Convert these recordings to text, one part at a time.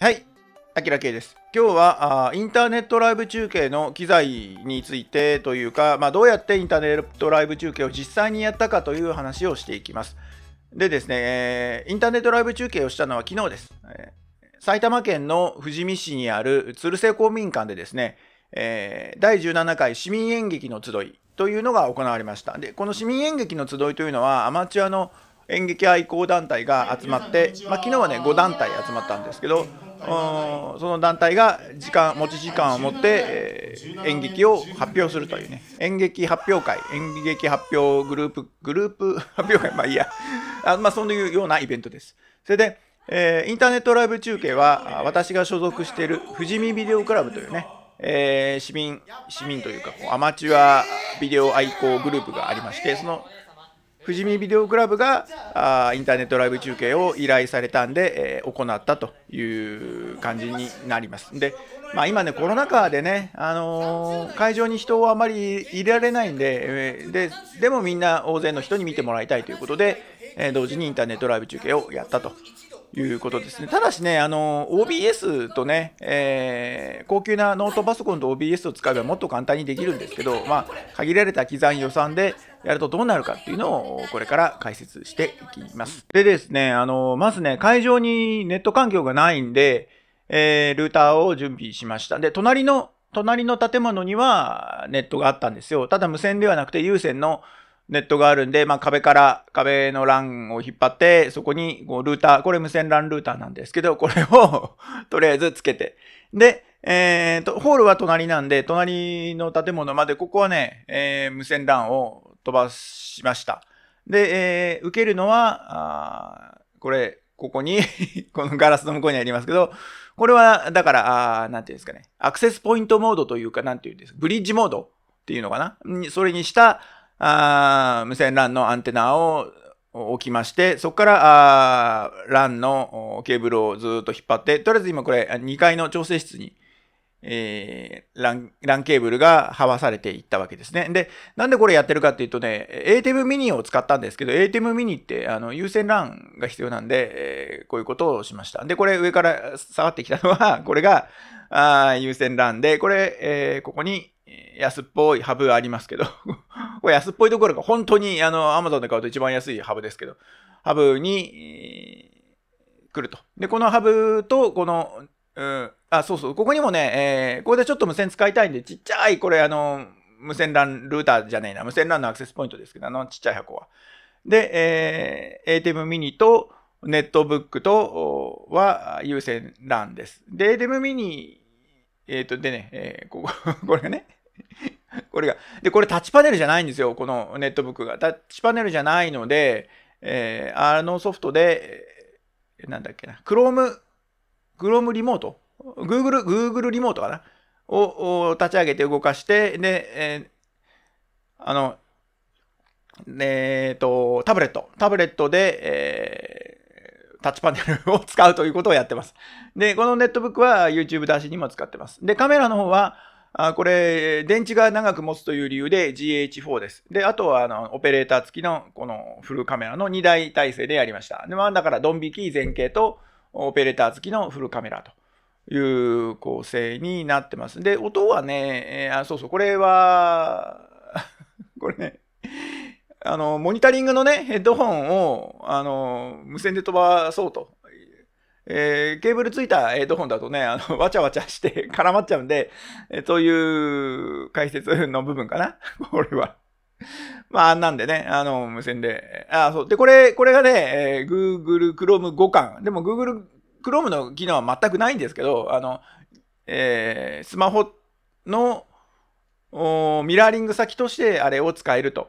はい、あきらけいです。今日はあインターネットライブ中継の機材についてというか、まあ、どうやってインターネットライブ中継を実際にやったかという話をしていきます。でですね、えー、インターネットライブ中継をしたのは昨日です。えー、埼玉県の富士見市にある鶴瀬公民館でですね、えー、第17回市民演劇の集いというのが行われました。で、この市民演劇の集いというのはアマチュアの演劇愛好団体が集まって、まあ、昨日はね5団体集まったんですけどその団体が時間持ち時間を持って、えー、演劇を発表するというね演劇発表会演劇発表グループグループ発表会まあいいやあまあそういうようなイベントですそれで、えー、インターネットライブ中継は私が所属している富士見ビデオクラブというねえー、市民、市民というか、こうアマチュアビデオ愛好グループがありまして、その富士見ビデオクラブがあインターネットライブ中継を依頼されたんで、えー、行ったという感じになります。で、まあ、今ね、コロナ禍でね、あのー、会場に人をあまり入れられないんで、えー、で、でもみんな大勢の人に見てもらいたいということで、えー、同時にインターネットライブ中継をやったということですね。ただしね、あの、OBS とね、えー、高級なノートパソコンと OBS を使えばもっと簡単にできるんですけど、まあ、限られた機材予算でやるとどうなるかっていうのを、これから解説していきます。でですね、あの、まずね、会場にネット環境がないんで、えー、ルーターを準備しました。で、隣の、隣の建物にはネットがあったんですよ。ただ無線ではなくて有線のネットがあるんで、まあ、壁から、壁の欄を引っ張って、そこにこうルーター、これ無線 LAN ルーターなんですけど、これを とりあえずつけて。で、えー、と、ホールは隣なんで、隣の建物まで、ここはね、えー、無線 LAN を飛ばしました。で、えー、受けるのは、あこれ、ここに このガラスの向こうにありますけど、これは、だから、あなんていうんですかね、アクセスポイントモードというか、なんていうんですか、ブリッジモードっていうのかなそれにしたあ無線 LAN のアンテナを置きまして、そこから LAN のケーブルをずっと引っ張って、とりあえず今これ2階の調整室に、えー、LAN, ケーブルがはわされていったわけですね。で、なんでこれやってるかっていうとね、ATEM mini を使ったんですけど、ATEM mini ってあの有線 LAN が必要なんで、えー、こういうことをしました。で、これ上から下がってきたのは、これがあ有線 LAN で、これ、えー、ここに安っぽいハブありますけど これ安っぽいところが本当にあの Amazon で買うと一番安いハブですけど、ハブに、来ると。で、このハブと、この、うん、あ、そうそう、ここにもね、えー、ここでちょっと無線使いたいんで、ちっちゃい、これ、あの、無線 LAN ルーターじゃねえな、無線 LAN のアクセスポイントですけど、あのちっちゃい箱は。で、えー、ATEM mini と、ネットブックとは優先 LAN です。で、ATEM mini、えっ、ー、と、でね、えー、ここ、これね、これが。で、これタッチパネルじゃないんですよ。このネットブックが。タッチパネルじゃないので、えー、あのソフトで、なんだっけな、Chrome、Chrome リモート ?Google、Google リモートかなを立ち上げて動かして、で、えー、あの、えっ、ー、と、タブレット。タブレットで、えー、タッチパネルを 使うということをやってます。で、このネットブックは YouTube 出しにも使ってます。で、カメラの方は、あこれ、電池が長く持つという理由で GH4 です。で、あとは、あの、オペレーター付きの、このフルカメラの2台体制でやりました。で、まあ、だから、ドン引き前景と、オペレーター付きのフルカメラという構成になってます。で、音はね、えー、あ、そうそう、これは これね、あの、モニタリングのね、ヘッドホンを、あの、無線で飛ばそうとえー、ケーブルついたヘッドホンだとね、あの、わちゃわちゃして 絡まっちゃうんで、えー、そういう解説の部分かな これは。まあ、なんでね、あの、無線で。あ、そう。で、これ、これがね、えー、Google Chrome 互換。でも Google Chrome の機能は全くないんですけど、あの、えー、スマホのミラーリング先としてあれを使えると。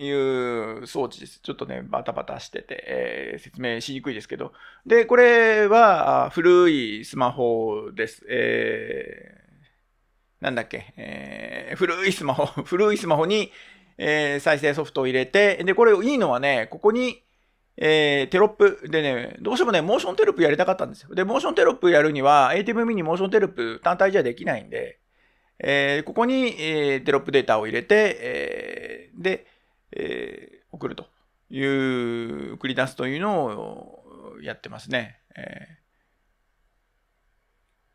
いう装置です。ちょっとね、バタバタしてて、えー、説明しにくいですけど。で、これは古いスマホです。えー、なんだっけ、えー、古いスマホ、古いスマホに、えー、再生ソフトを入れて、で、これいいのはね、ここに、えー、テロップでね、どうしてもね、モーションテロップやりたかったんですよ。で、モーションテロップやるには、ATV ミニモーションテロップ単体じゃできないんで、えー、ここに、えー、テロップデータを入れて、えー、で、えー、送るという、送り出すというのをやってますね。え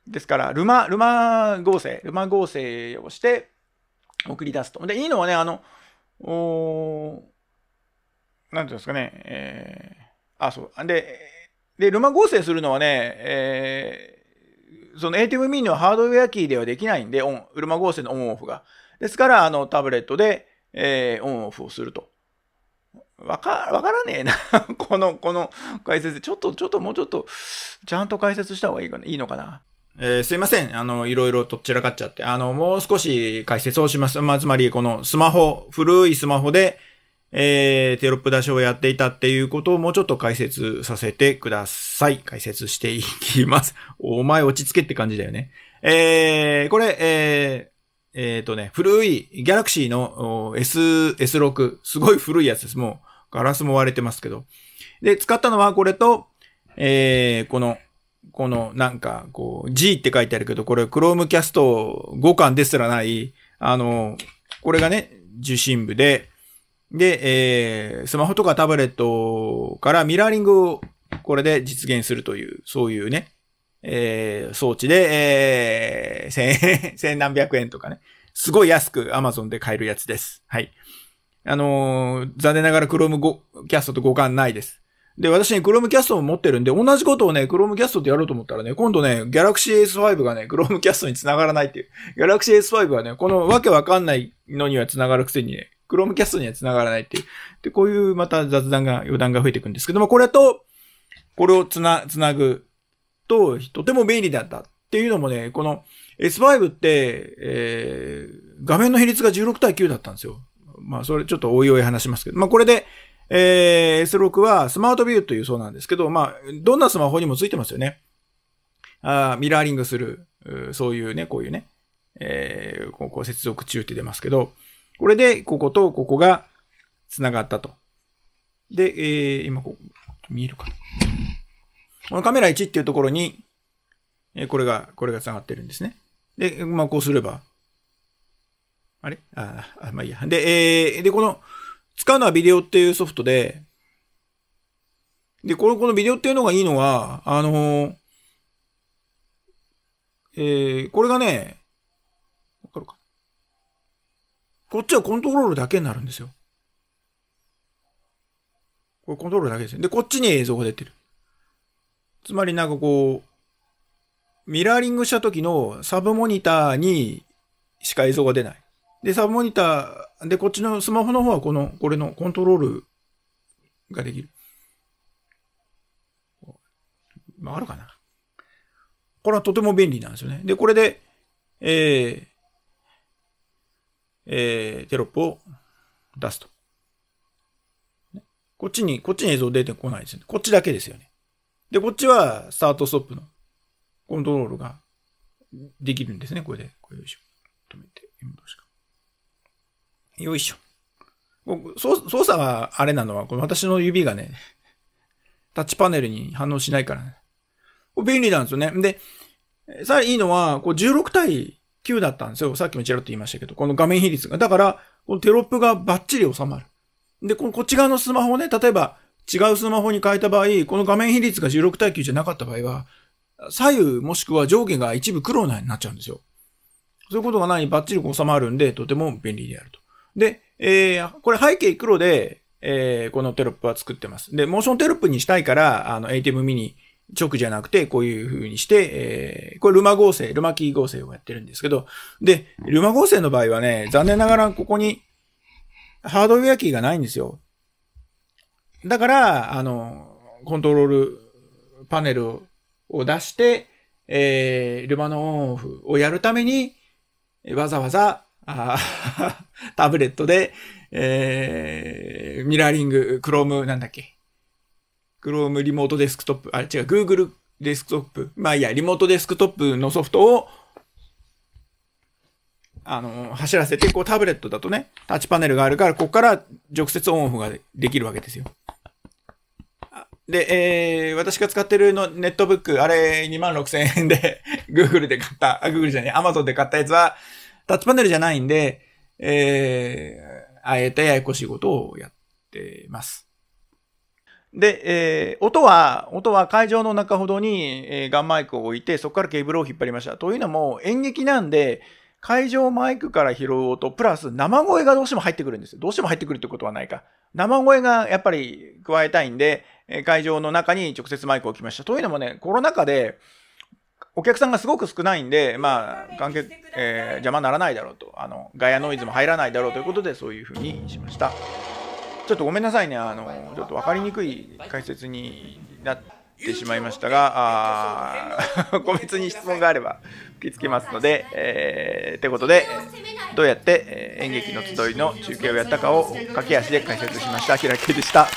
ー、ですから、ルマ、ルマ合成、ルマ合成をして送り出すと。で、いいのはね、あの、おなんていうんですかね、えー、あ、そう。で、で、ルマ合成するのはね、えー、その ATME のハードウェアキーではできないんで、オン、ルマ合成のオンオフが。ですから、あの、タブレットで、えー、オンオフをすると。わか、わからねえな この、この解説。ちょっと、ちょっと、もうちょっと、ちゃんと解説した方がいいかな、いいのかな。えー、すいません。あの、いろいろと散らかっちゃって。あの、もう少し解説をします。まあ、つまり、このスマホ、古いスマホで、えー、テロップ出しをやっていたっていうことをもうちょっと解説させてください。解説していきます。お前落ち着けって感じだよね。えー、これ、えー、えっ、ー、とね、古い、ギャラクシーの S、S6、すごい古いやつです。もう、ガラスも割れてますけど。で、使ったのはこれと、えー、この、この、なんか、こう、G って書いてあるけど、これ、Chromecast 5巻ですらない、あの、これがね、受信部で、で、えー、スマホとかタブレットからミラーリングをこれで実現するという、そういうね、えー、装置で、えー、千千何百円とかね。すごい安く Amazon で買えるやつです。はい。あのー、残念ながら Chromecast と互換ないです。で、私ね、Chromecast も持ってるんで、同じことをね、Chromecast でやろうと思ったらね、今度ね、Galaxy S5 がね、Chromecast に繋がらないっていう。Galaxy S5 はね、このわけわかんないのには繋がるくせにね、Chromecast には繋がらないっていう。で、こういうまた雑談が、余談が増えていくんですけども、これと、これを繋、繋ぐと、とても便利だったっていうのもね、この S5 って、えー、画面の比率が16対9だったんですよ。まあ、それちょっとおいおい話しますけど、まあ、これで、えー、S6 はスマートビューというそうなんですけど、まあ、どんなスマホにもついてますよね。あミラーリングする、そういうね、こういうね、えー、ここ接続中って出ますけど、これで、こことここが繋がったと。で、えー、今こ見えるかなこのカメラ1っていうところに、えこれが、これが繋がってるんですね。で、まあ、こうすれば、あれああ、まあいいや。で、えー、で、この、使うのはビデオっていうソフトで、で、この、このビデオっていうのがいいのは、あのー、えー、これがね、わかるか。こっちはコントロールだけになるんですよ。これコントロールだけですよ。で、こっちに映像が出てる。つまりなんかこう、ミラーリングした時のサブモニターにしか映像が出ない。で、サブモニター、で、こっちのスマホの方はこの、これのコントロールができる。まあ、あるかな。これはとても便利なんですよね。で、これで、えー、えー、テロップを出すと。こっちに、こっちに映像出てこないですよね。こっちだけですよね。で、こっちはスタートストップのコントロールができるんですね。これで。これよいしょ。止めて、M 同士よいしょ。操作があれなのは、この私の指がね、タッチパネルに反応しないからね。これ便利なんですよね。で、さらにいいのは、こう16対9だったんですよ。さっきもちらっと言いましたけど、この画面比率が。だから、このテロップがバッチリ収まる。で、このこっち側のスマホをね、例えば、違うスマホに変えた場合、この画面比率が16対9じゃなかった場合は、左右もしくは上下が一部黒になっちゃうんですよ。そういうことがない、バッチリ収まるんで、とても便利であると。で、えー、これ背景黒で、えー、このテロップは作ってます。で、モーションテロップにしたいから、あの、ATM ミニ直じゃなくて、こういう風にして、えー、これルマ合成、ルマキー合成をやってるんですけど、で、ルマ合成の場合はね、残念ながらここにハードウェアキーがないんですよ。だから、あの、コントロールパネルを出して、えー、ルマのオンオフをやるために、わざわざ、あ タブレットで、えー、ミラーリング、クロームなんだっけ。クロームリモートデスクトップ、あれ違う、Google デスクトップ。まあいや、リモートデスクトップのソフトを、あの、走らせて、こうタブレットだとね、タッチパネルがあるから、ここから直接オンオフができるわけですよ。で、えー、私が使ってるのネットブック、あれ2万6千円で Google で買った、あ、Google じゃない、Amazon で買ったやつは、タッチパネルじゃないんで、えー、あえてややこしいことをやってます。で、えー、音は、音は会場の中ほどに、えー、ガンマイクを置いて、そこからケーブルを引っ張りました。というのも、演劇なんで、会場マイクから拾う音、プラス生声がどうしても入ってくるんですよ。どうしても入ってくるってことはないか。生声がやっぱり加えたいんで、会場の中に直接マイクを置きました。というのもね、コロナ禍で、お客さんがすごく少ないんで、まあ、関係、えー、邪魔にならないだろうと、あの、ガヤノイズも入らないだろうということで、そういうふうにしました。ちょっとごめんなさいね、あの、ちょっと分かりにくい解説になってしまいましたが、あ 個別に質問があれば受け付けますので、えー、てことで、どうやって演劇の集いの中継をやったかを駆け足で解説しました。平木でした。